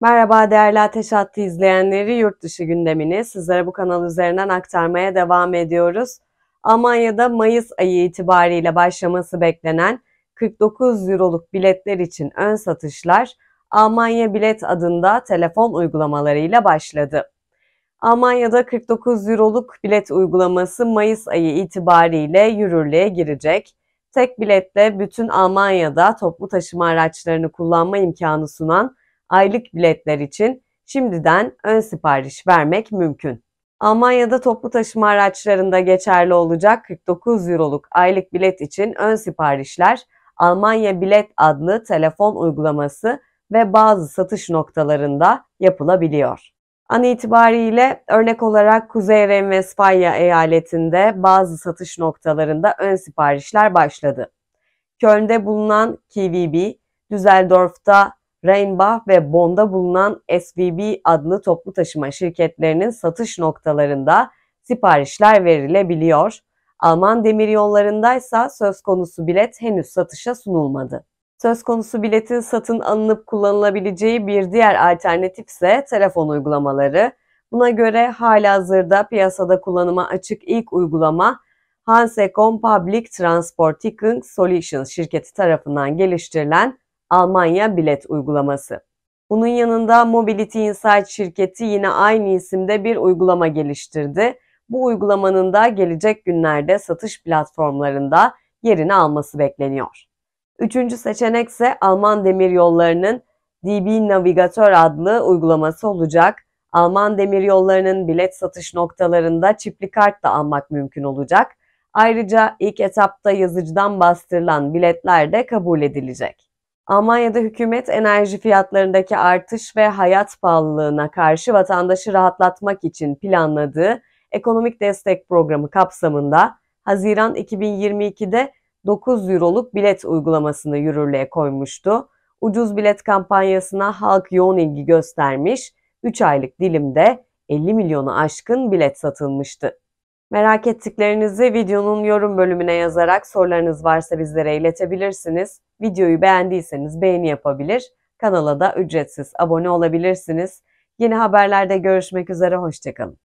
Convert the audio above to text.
Merhaba değerli Ateş Hattı izleyenleri, yurt dışı gündemini sizlere bu kanal üzerinden aktarmaya devam ediyoruz. Almanya'da Mayıs ayı itibariyle başlaması beklenen 49 euroluk biletler için ön satışlar Almanya Bilet adında telefon uygulamalarıyla başladı. Almanya'da 49 euroluk bilet uygulaması Mayıs ayı itibariyle yürürlüğe girecek. Tek biletle bütün Almanya'da toplu taşıma araçlarını kullanma imkanı sunan aylık biletler için şimdiden ön sipariş vermek mümkün. Almanya'da toplu taşıma araçlarında geçerli olacak 49 euroluk aylık bilet için ön siparişler Almanya Bilet adlı telefon uygulaması ve bazı satış noktalarında yapılabiliyor. An itibariyle örnek olarak Kuzey Renvestfalya eyaletinde bazı satış noktalarında ön siparişler başladı. Köln'de bulunan KVB, Düsseldorf'ta Rainbow ve Bond'a bulunan SVB adlı toplu taşıma şirketlerinin satış noktalarında siparişler verilebiliyor. Alman demiryollarındaysa söz konusu bilet henüz satışa sunulmadı. Söz konusu biletin satın alınıp kullanılabileceği bir diğer alternatif ise telefon uygulamaları. Buna göre hala hazırda piyasada kullanıma açık ilk uygulama Hansecom Public Transporting Solutions şirketi tarafından geliştirilen Almanya bilet uygulaması. Bunun yanında Mobility Insight şirketi yine aynı isimde bir uygulama geliştirdi. Bu uygulamanın da gelecek günlerde satış platformlarında yerini alması bekleniyor. Üçüncü seçenek ise Alman Demir Yollarının DB Navigatör adlı uygulaması olacak. Alman Demir Yollarının bilet satış noktalarında çipli kart da almak mümkün olacak. Ayrıca ilk etapta yazıcıdan bastırılan biletler de kabul edilecek. Almanya'da hükümet enerji fiyatlarındaki artış ve hayat pahalılığına karşı vatandaşı rahatlatmak için planladığı ekonomik destek programı kapsamında Haziran 2022'de 9 euroluk bilet uygulamasını yürürlüğe koymuştu. Ucuz bilet kampanyasına halk yoğun ilgi göstermiş, 3 aylık dilimde 50 milyonu aşkın bilet satılmıştı. Merak ettiklerinizi videonun yorum bölümüne yazarak sorularınız varsa bizlere iletebilirsiniz. Videoyu beğendiyseniz beğeni yapabilir, kanala da ücretsiz abone olabilirsiniz. Yeni haberlerde görüşmek üzere, hoşçakalın.